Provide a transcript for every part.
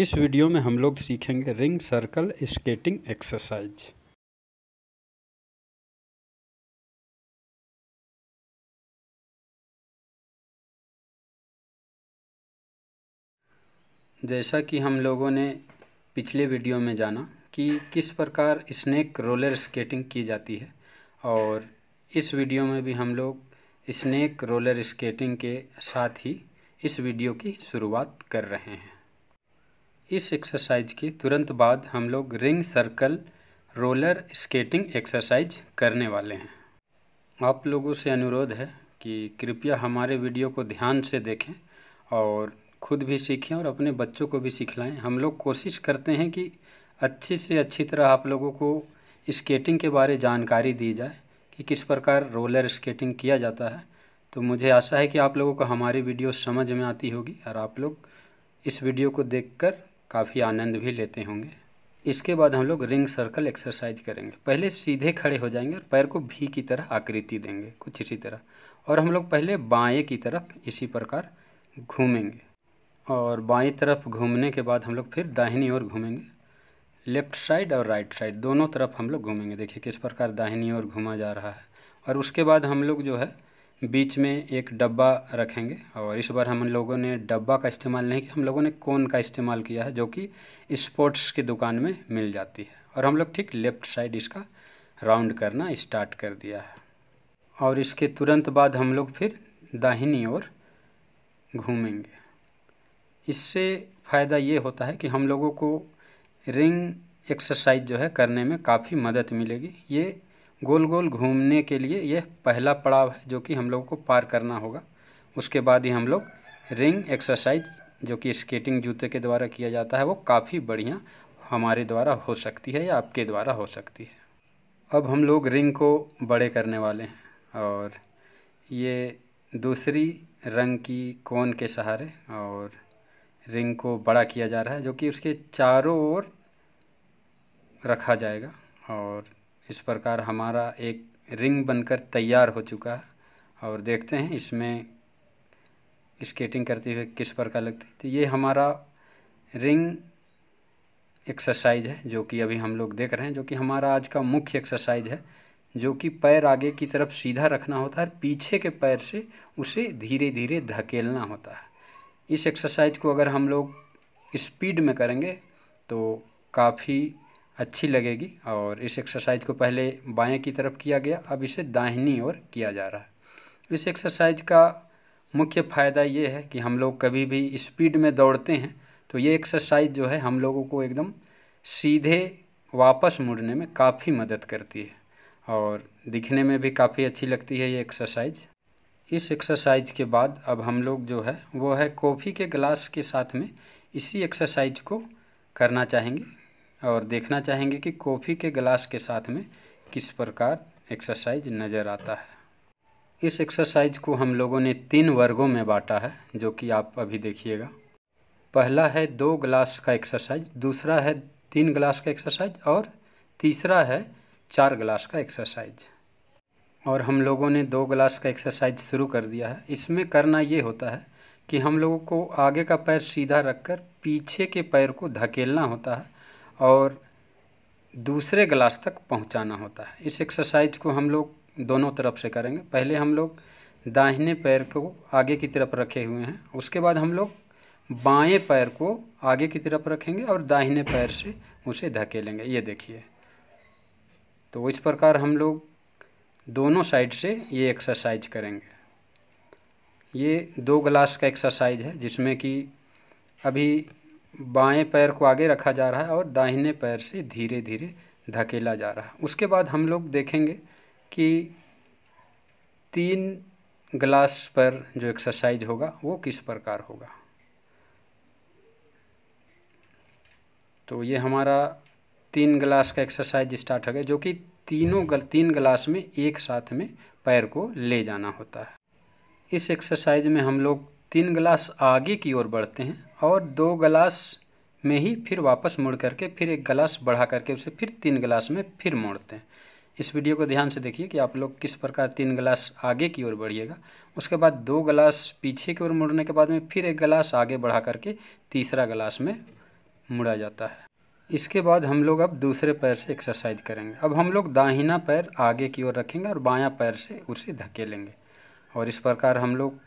इस वीडियो में हम लोग सीखेंगे रिंग सर्कल स्केटिंग एक्सरसाइज जैसा कि हम लोगों ने पिछले वीडियो में जाना कि किस प्रकार स्नेक रोलर स्केटिंग की जाती है और इस वीडियो में भी हम लोग स्नेक रोलर स्केटिंग के साथ ही इस वीडियो की शुरुआत कर रहे हैं इस एक्सरसाइज के तुरंत बाद हम लोग ring circle roller skating exercise करने वाले हैं आप लोगों से अनुरोध है कि कृपया हमारे वीडियो को ध्यान से देखें और खुद भी सीखें और अपने बच्चों को भी सिखलाएं हम लोग कोशिश करते हैं कि अच्छी से अच्छी तरह आप लोगों को स्केटिंग के बारे जानकारी दी जाए कि किस प्रकार रोलर स्केटिंग किया जाता है तो मुझे आशा है कि आप लोगों को हमारी वीडियो समझ में आती होगी और आप लोग इस वीडियो को देखकर काफ़ी आनंद भी लेते होंगे इसके बाद हम लोग रिंग सर्कल एक्सरसाइज करेंगे पहले सीधे खड़े हो जाएंगे और पैर को भी की तरह आकृति देंगे कुछ इसी तरह और हम लोग पहले बाएँ की तरफ इसी प्रकार घूमेंगे और बाएँ तरफ घूमने के बाद हम लोग फिर दाहिनी ओर घूमेंगे लेफ्ट साइड और राइट साइड दोनों तरफ हम लोग घूमेंगे देखिए किस प्रकार दाहिनी ओर घूमा जा रहा है और उसके बाद हम लोग जो है बीच में एक डब्बा रखेंगे और इस बार हम लोगों ने डब्बा का इस्तेमाल नहीं किया हम लोगों ने कोन का इस्तेमाल किया है जो कि स्पोर्ट्स की दुकान में मिल जाती है और हम लोग ठीक लेफ़्ट साइड इसका राउंड करना स्टार्ट कर दिया है और इसके तुरंत बाद हम लोग फिर दाहिनी ओर घूमेंगे इससे फ़ायदा ये होता है कि हम लोगों को रिंग एक्सरसाइज जो है करने में काफ़ी मदद मिलेगी ये गोल गोल घूमने के लिए यह पहला पड़ाव है जो कि हम लोगों को पार करना होगा उसके बाद ही हम लोग रिंग एक्सरसाइज जो कि स्केटिंग जूते के द्वारा किया जाता है वो काफ़ी बढ़िया हमारे द्वारा हो सकती है या आपके द्वारा हो सकती है अब हम लोग रिंग को बड़े करने वाले हैं और ये दूसरी रंग की कोन के सहारे और रिंग को बड़ा किया जा रहा है जो कि उसके चारों ओर रखा जाएगा और इस प्रकार हमारा एक रिंग बनकर तैयार हो चुका है और देखते हैं इसमें स्केटिंग करते हुए किस प्रकार लगती है तो ये हमारा रिंग एक्सरसाइज है जो कि अभी हम लोग देख रहे हैं जो कि हमारा आज का मुख्य एक्सरसाइज है जो कि पैर आगे की तरफ सीधा रखना होता है और पीछे के पैर से उसे धीरे धीरे धकेलना होता है इस एक्सरसाइज को अगर हम लोग स्पीड में करेंगे तो काफ़ी अच्छी लगेगी और इस एक्सरसाइज को पहले बाएं की तरफ किया गया अब इसे दाहिनी ओर किया जा रहा है इस एक्सरसाइज का मुख्य फ़ायदा ये है कि हम लोग कभी भी स्पीड में दौड़ते हैं तो ये एक्सरसाइज जो है हम लोगों को एकदम सीधे वापस मुड़ने में काफ़ी मदद करती है और दिखने में भी काफ़ी अच्छी लगती है ये एक्सरसाइज इस एक्सरसाइज के बाद अब हम लोग जो है वो है कॉफ़ी के ग्लास के साथ में इसी एक्सरसाइज को करना चाहेंगे और देखना चाहेंगे कि कॉफ़ी के गिलास के साथ में किस प्रकार एक्सरसाइज नज़र आता है इस एक्सरसाइज को हम लोगों ने तीन वर्गों में बांटा है जो कि आप अभी देखिएगा पहला है दो गिलास का एक्सरसाइज दूसरा है तीन गिलास का एक्सरसाइज और तीसरा है चार गिलास का एक्सरसाइज और हम लोगों ने दो गिलास का एक्सरसाइज शुरू कर दिया है इसमें करना ये होता है कि हम लोगों को आगे का पैर सीधा रखकर पीछे के पैर को धकेलना होता है और दूसरे ग्लास तक पहुंचाना होता है इस एक्सरसाइज को हम लोग दोनों तरफ से करेंगे पहले हम लोग दाहिने पैर को आगे की तरफ रखे हुए हैं उसके बाद हम लोग बाएँ पैर को आगे की तरफ रखेंगे और दाहिने पैर से उसे धकेलेंगे ये देखिए तो इस प्रकार हम लोग दोनों साइड से ये एक्सरसाइज करेंगे ये दो ग्लास का एक्सरसाइज है जिसमें कि अभी बाएं पैर को आगे रखा जा रहा है और दाहिने पैर से धीरे धीरे धकेला जा रहा है उसके बाद हम लोग देखेंगे कि तीन ग्लास पर जो एक्सरसाइज होगा वो किस प्रकार होगा तो ये हमारा तीन ग्लास का एक्सरसाइज स्टार्ट हो गया जो कि तीनों गल, तीन ग्लास में एक साथ में पैर को ले जाना होता है इस एक्सरसाइज में हम लोग तीन गिलास आगे की ओर बढ़ते हैं और दो गिलास में ही फिर वापस मुड़ करके फिर एक गिलास बढ़ा करके उसे फिर तीन गिलास में फिर मोड़ते हैं इस वीडियो को ध्यान से देखिए कि आप लोग किस प्रकार तीन गिलास आगे की ओर बढ़िएगा उसके बाद दो गिलास पीछे की ओर मुड़ने के बाद में फिर एक गिलास आगे बढ़ा करके तीसरा गिलास में मुड़ा जाता है इसके बाद हम लोग अब दूसरे पैर से एक्सरसाइज करेंगे अब हम लोग दाहिना पैर आगे की ओर रखेंगे और बायां पैर से उसे धकेलेंगे और इस प्रकार हम लोग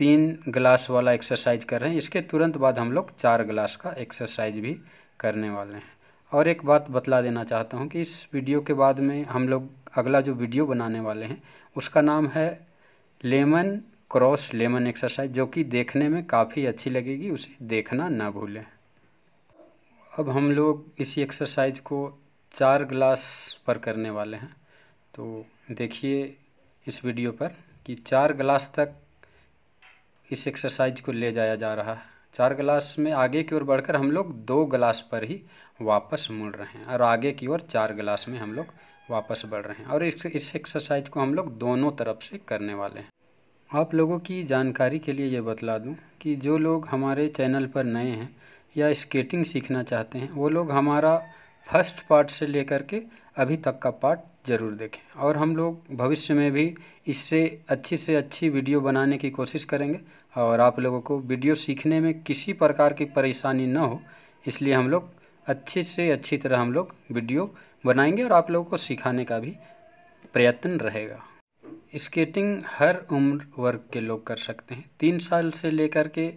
तीन गिलास वाला एक्सरसाइज कर रहे हैं इसके तुरंत बाद हम लोग चार ग्लास का एक्सरसाइज भी करने वाले हैं और एक बात बतला देना चाहता हूँ कि इस वीडियो के बाद में हम लोग अगला जो वीडियो बनाने वाले हैं उसका नाम है लेमन क्रॉस लेमन एक्सरसाइज जो कि देखने में काफ़ी अच्छी लगेगी उसे देखना ना भूलें अब हम लोग इसी एक्सरसाइज को चार गिलास पर करने वाले हैं तो देखिए इस वीडियो पर कि चार गिलास तक इस एक्सरसाइज को ले जाया जा रहा है चार गिलास में आगे की ओर बढ़कर हम लोग दो गिलास पर ही वापस मुड़ रहे हैं और आगे की ओर चार गिलास में हम लोग वापस बढ़ रहे हैं और इस इस एक्सरसाइज को हम लोग दोनों तरफ से करने वाले हैं आप लोगों की जानकारी के लिए ये बतला दूं कि जो लोग हमारे चैनल पर नए हैं या स्केटिंग सीखना चाहते हैं वो लोग हमारा फर्स्ट पार्ट से लेकर के अभी तक का पार्ट ज़रूर देखें और हम लोग भविष्य में भी इससे अच्छी से अच्छी वीडियो बनाने की कोशिश करेंगे और आप लोगों को वीडियो सीखने में किसी प्रकार की परेशानी न हो इसलिए हम लोग अच्छी से अच्छी तरह हम लोग वीडियो बनाएंगे और आप लोगों को सिखाने का भी प्रयत्न रहेगा स्केटिंग हर उम्र वर्ग के लोग कर सकते हैं तीन साल से लेकर के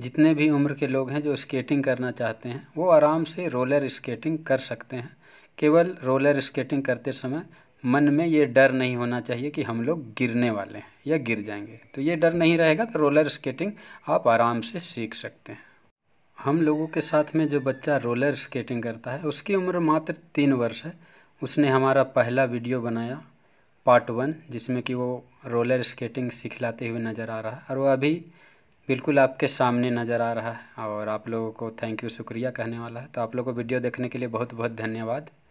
जितने भी उम्र के लोग हैं जो स्केटिंग करना चाहते हैं वो आराम से रोलर स्केटिंग कर सकते हैं केवल रोलर स्केटिंग करते समय मन में ये डर नहीं होना चाहिए कि हम लोग गिरने वाले हैं या गिर जाएंगे तो ये डर नहीं रहेगा तो रोलर स्केटिंग आप आराम से सीख सकते हैं हम लोगों के साथ में जो बच्चा रोलर स्केटिंग करता है उसकी उम्र मात्र तीन वर्ष है उसने हमारा पहला वीडियो बनाया पार्ट वन जिसमें कि वो रोलर स्केटिंग सिखलाते हुए नज़र आ रहा है और वह अभी बिल्कुल आपके सामने नज़र आ रहा है और आप लोगों को थैंक यू शुक्रिया कहने वाला है तो आप लोगों को वीडियो देखने के लिए बहुत बहुत धन्यवाद